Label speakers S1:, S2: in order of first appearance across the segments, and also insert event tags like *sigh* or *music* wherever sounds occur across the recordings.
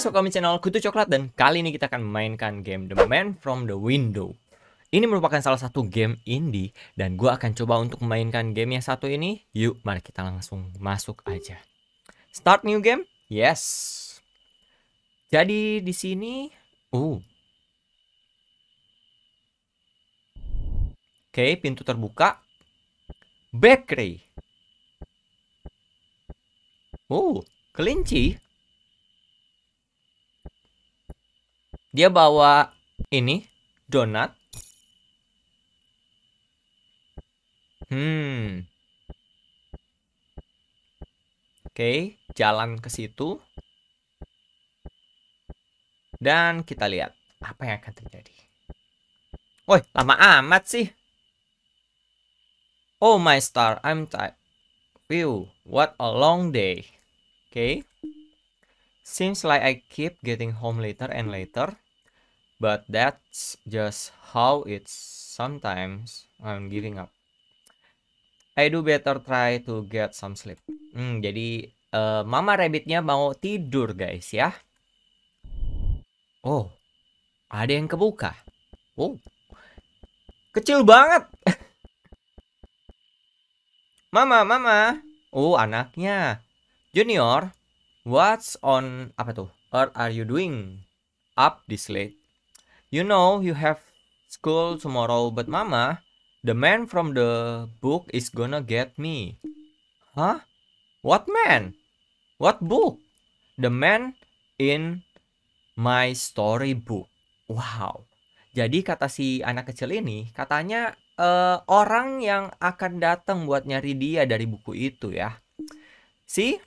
S1: guys, welcome to channel Kutu Coklat dan kali ini kita akan memainkan game The Man From The Window. Ini merupakan salah satu game indie dan gue akan coba untuk memainkan game yang satu ini. Yuk, mari kita langsung masuk aja. Start new game? Yes. Jadi di sini, uh. Oke, okay, pintu terbuka. Bakery. Oh, uh, kelinci. Dia bawa ini donat. Hmm. Oke, jalan ke situ. Dan kita lihat apa yang akan terjadi. Woi, lama amat sih. Oh my star, I'm tired. Phew, what a long day. Oke. Okay. Seems like I keep getting home later and later, but that's just how it's sometimes I'm giving up. I do better try to get some sleep. Hmm, jadi uh, mama rabbitnya mau tidur guys ya. Oh, ada yang kebuka. Oh, kecil banget. *laughs* mama, mama. Oh, anaknya. Junior, What's on apa tuh? What are you doing? Up this late. You know you have school tomorrow, but mama, the man from the book is gonna get me. Huh? What man? What book? The man in my storybook. Wow. Jadi kata si anak kecil ini, katanya uh, orang yang akan datang buat nyari dia dari buku itu ya. See?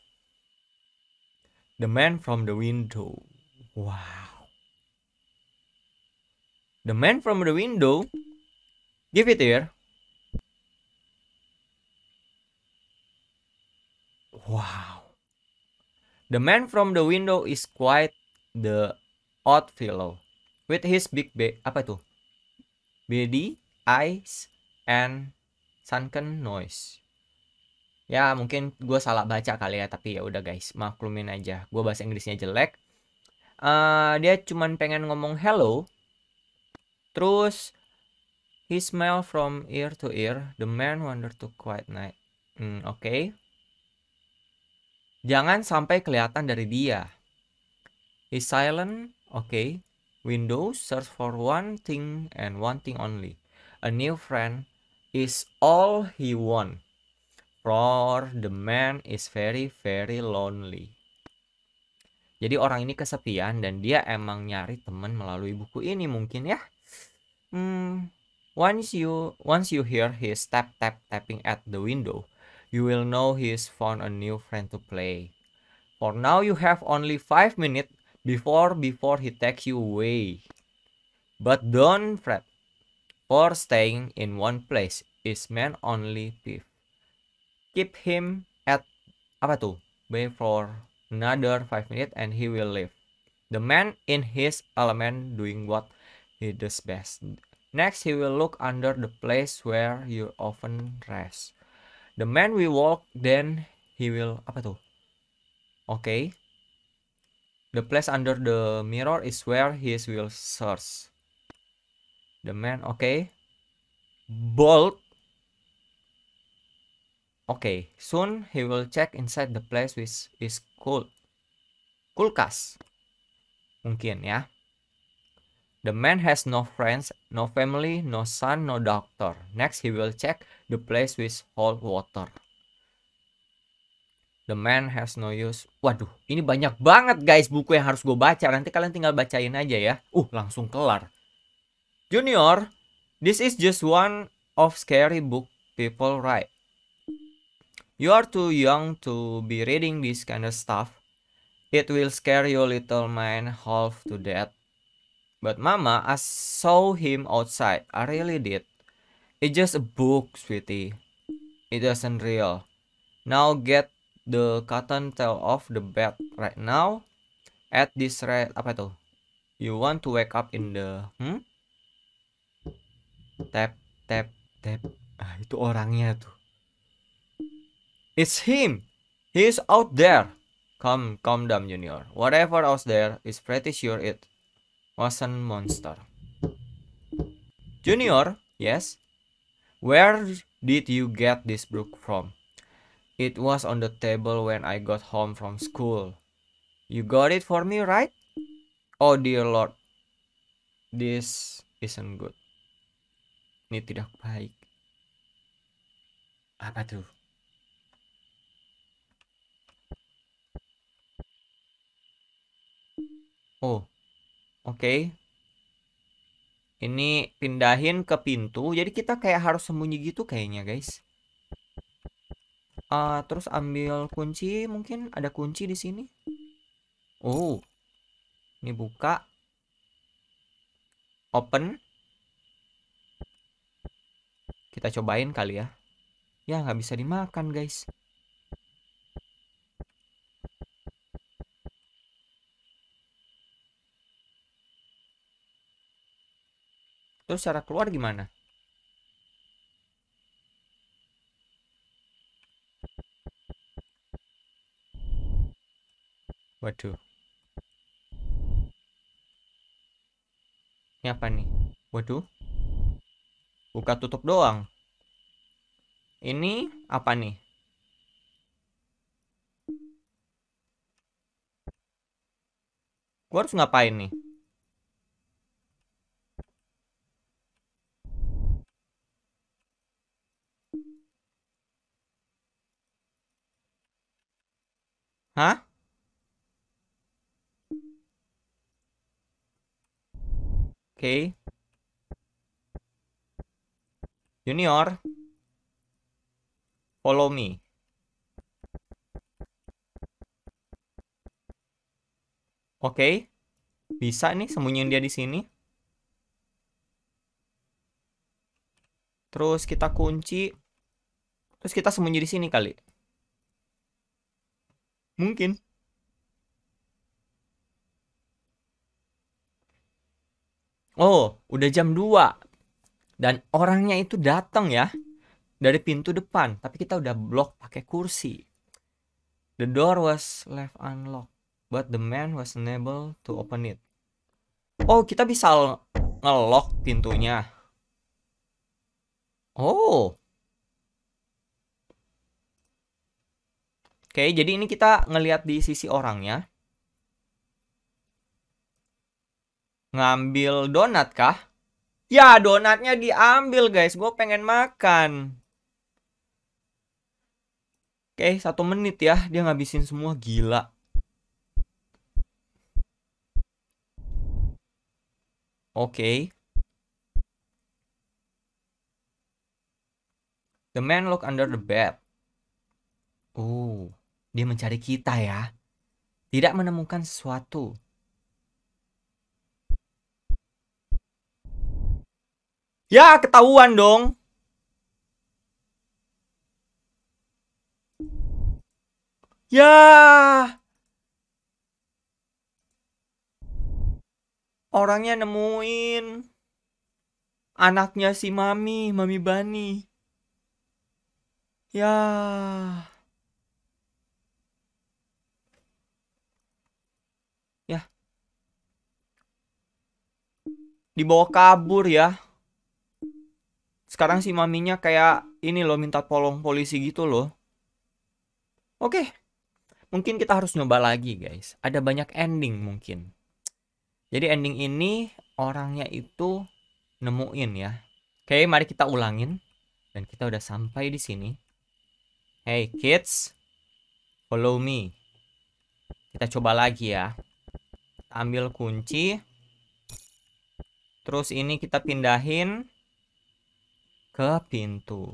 S1: The Man from the Window. Wow. The Man from the Window. Give it here. Wow. The man from the window is quite the odd fellow. With his big be apa itu, Beady, eyes, and sunken noise. ya mungkin gue salah baca kali ya tapi ya udah guys maklumin aja gue bahasa Inggrisnya jelek uh, dia cuman pengen ngomong hello terus he smile from ear to ear the man wonder to quiet night hmm, oke okay. jangan sampai kelihatan dari dia he silent oke okay. windows search for one thing and one thing only a new friend is all he want For the man is very very lonely. Jadi orang ini kesepian dan dia emang nyari temen melalui buku ini mungkin ya. Hmm, once you once you hear his tap tap tapping at the window, you will know he's found a new friend to play. For now you have only five minutes before before he takes you away. But don't fret. For staying in one place is man only thief keep him at apa tuh bay for another five minutes and he will leave the man in his element doing what he does best next he will look under the place where you often rest the man will walk then he will apa tuh okay. the place under the mirror is where he will search the man okay. bold Okay, soon he will check inside the place which is cool. Kulkas. Mungkin ya. The man has no friends, no family, no son, no doctor. Next he will check the place with hot water. The man has no use. Waduh, ini banyak banget guys buku yang harus gue baca. Nanti kalian tinggal bacain aja ya. Uh, langsung kelar. Junior, this is just one of scary book people write. You are too young to be reading this kind of stuff. It will scare your little man half to death. But mama, I saw him outside. I really did. It's just a book, sweetie. It doesn't real. Now get the cotton tail off the bed right now. At this rate, apa itu? You want to wake up in the... Hmm? Tap, tap, tap. Ah, itu orangnya tuh. It's him. He's out there. Come, calm down, Junior. Whatever out there is pretty sure it wasn't monster. Junior, yes? Where did you get this book from? It was on the table when I got home from school. You got it for me, right? Oh dear lord. This isn't good. Ini tidak baik. Apa tuh? Oh. Oke. Okay. Ini pindahin ke pintu. Jadi kita kayak harus sembunyi gitu kayaknya, guys. Uh, terus ambil kunci, mungkin ada kunci di sini. Oh. Ini buka. Open. Kita cobain kali ya. Ya, nggak bisa dimakan, guys. Terus cara keluar gimana? Waduh. Ini apa nih? Waduh. Buka tutup doang. Ini apa nih? Gue harus ngapain nih? Hah? Oke. Junior. Follow me. Oke. Okay. Bisa nih sembunyiin dia di sini. Terus kita kunci. Terus kita sembunyi di sini kali. Mungkin. Oh, udah jam 2. Dan orangnya itu datang ya dari pintu depan, tapi kita udah blok pakai kursi. The door was left unlocked, but the man was unable to open it. Oh, kita bisa ngelock pintunya. Oh, Oke, jadi ini kita ngelihat di sisi orangnya. Ngambil donat kah? Ya, donatnya diambil guys. Gue pengen makan. Oke, satu menit ya. Dia ngabisin semua gila. Oke. The man look under the bed. Oh. Dia mencari kita ya. Tidak menemukan sesuatu. Ya, ketahuan dong. Ya. Orangnya nemuin anaknya si Mami, Mami Bani. Ya. dibawa kabur ya sekarang si maminya kayak ini loh minta tolong polisi gitu loh oke mungkin kita harus nyoba lagi guys ada banyak ending mungkin jadi ending ini orangnya itu nemuin ya oke mari kita ulangin dan kita udah sampai di sini hey kids follow me kita coba lagi ya ambil kunci Terus ini kita pindahin ke pintu.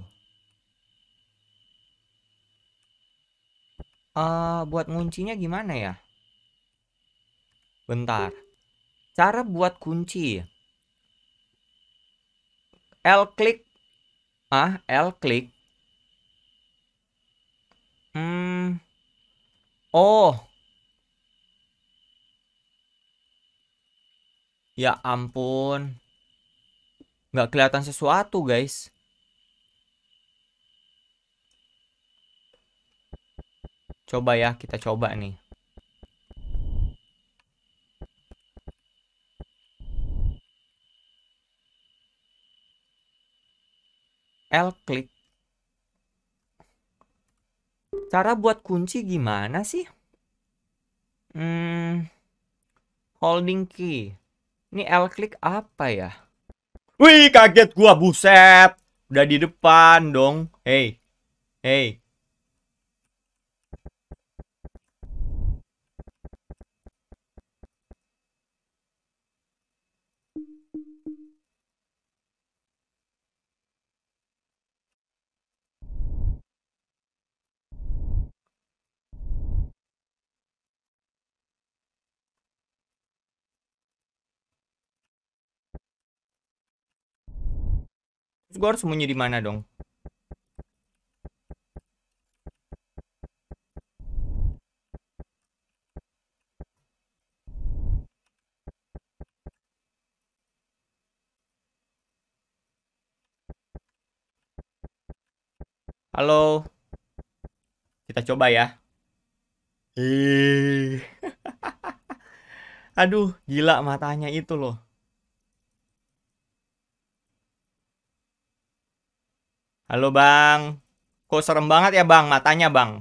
S1: Uh, buat kuncinya gimana ya? Bentar. Cara buat kunci. L klik. Ah, L klik. Hmm. Oh. Ya ampun. Nggak kelihatan sesuatu, guys. Coba ya, kita coba nih. L klik. Cara buat kunci gimana sih? Hmm, holding key. Ini L klik apa ya? Wih, kaget gua, buset. Udah di depan dong. Hey. Hey. Terus gue harus sembunyi di mana dong? Halo. Kita coba ya. *laughs* Aduh, gila matanya itu loh. Halo bang. Kok serem banget ya bang matanya bang.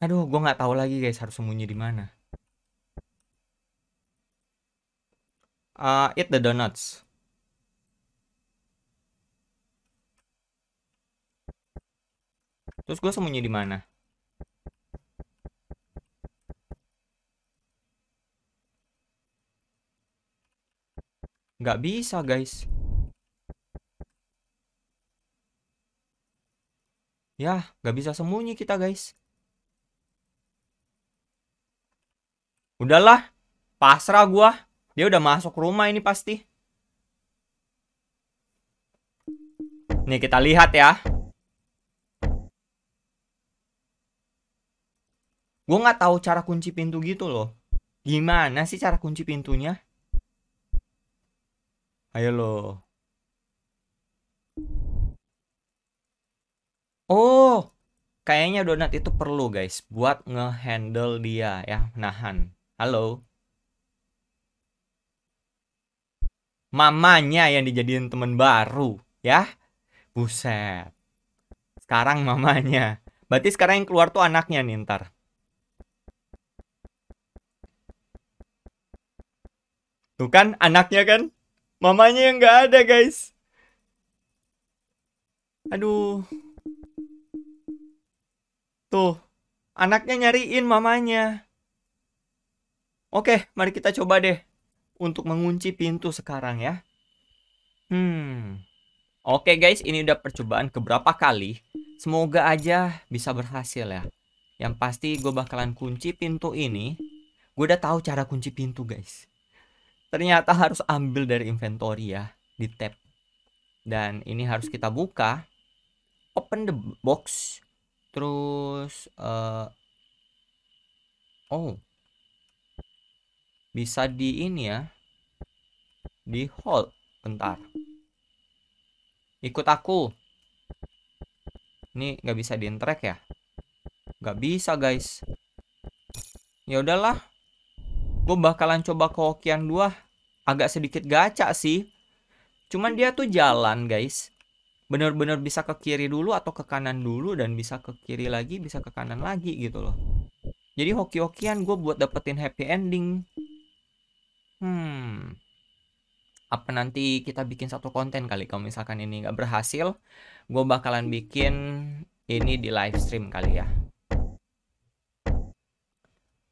S1: Aduh, gue nggak tahu lagi guys harus sembunyi di mana. Uh, eat the donuts. Terus gue sembunyi di mana? Gak bisa guys. Ya, nggak bisa sembunyi kita guys. Udahlah, pasrah gua. Dia udah masuk rumah ini pasti. Nih kita lihat ya. Gue nggak tahu cara kunci pintu gitu loh. Gimana sih cara kunci pintunya? Ayo loh. Oh, kayaknya donat itu perlu guys buat ngehandle dia ya, nahan. Halo. Mamanya yang dijadiin temen baru, ya. Buset. Sekarang mamanya. Berarti sekarang yang keluar tuh anaknya nih ntar. Tuh kan anaknya kan. Mamanya yang nggak ada guys. Aduh. Tuh, anaknya nyariin mamanya. Oke, mari kita coba deh untuk mengunci pintu sekarang ya. Hmm. Oke guys, ini udah percobaan keberapa kali. Semoga aja bisa berhasil ya. Yang pasti gue bakalan kunci pintu ini. Gue udah tahu cara kunci pintu guys. Ternyata harus ambil dari inventory ya. Di tab. Dan ini harus kita buka. Open the box terus uh, oh bisa di ini ya di hold bentar ikut aku ini nggak bisa di track ya nggak bisa guys ya udahlah gue bakalan coba ke hokian dua agak sedikit gacha sih cuman dia tuh jalan guys benar-benar bisa ke kiri dulu atau ke kanan dulu dan bisa ke kiri lagi bisa ke kanan lagi gitu loh jadi hoki-hokian gue buat dapetin happy ending hmm apa nanti kita bikin satu konten kali kalau misalkan ini nggak berhasil gue bakalan bikin ini di live stream kali ya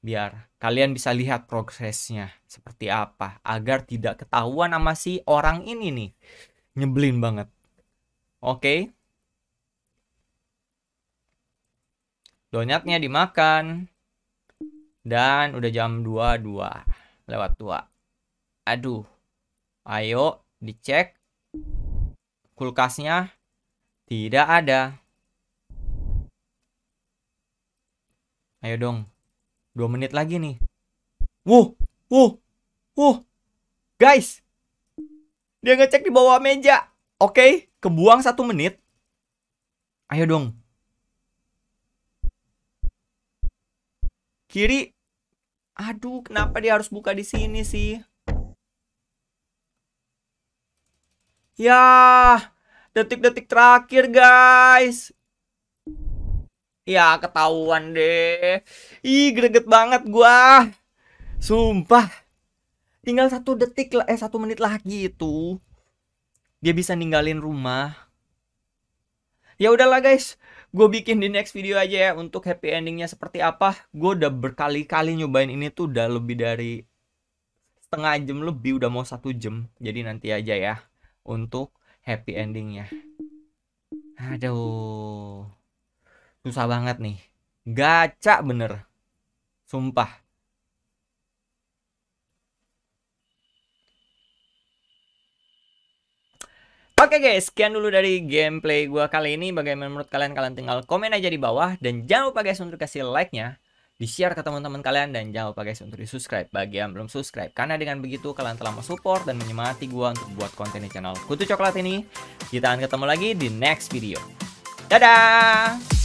S1: biar kalian bisa lihat progresnya seperti apa agar tidak ketahuan sama si orang ini nih nyebelin banget Oke. Donatnya dimakan. Dan udah jam 22. Lewat 2. Aduh. Ayo dicek. Kulkasnya tidak ada. Ayo dong. 2 menit lagi nih. Wuh, wuh, wuh. Guys. Dia ngecek di bawah meja. Oke. Okay? kebuang satu menit ayo dong kiri aduh kenapa dia harus buka di sini sih ya detik-detik terakhir guys Ya ketahuan deh Ih greget banget gua Sumpah Tinggal satu detik Eh satu menit lagi itu dia bisa ninggalin rumah. Ya udahlah guys, gue bikin di next video aja ya untuk happy endingnya seperti apa. Gue udah berkali-kali nyobain ini tuh udah lebih dari setengah jam lebih, udah mau satu jam. Jadi nanti aja ya untuk happy endingnya. Aduh, susah banget nih. Gaca bener, sumpah. Oke okay guys, sekian dulu dari gameplay gue kali ini. Bagaimana menurut kalian? Kalian tinggal komen aja di bawah. Dan jangan lupa guys untuk kasih like-nya. Di-share ke teman-teman kalian. Dan jangan lupa guys untuk di-subscribe bagi yang belum subscribe. Karena dengan begitu kalian telah mensupport dan menyemati gue untuk buat konten di channel Kutu Coklat ini. Kita akan ketemu lagi di next video. Dadah!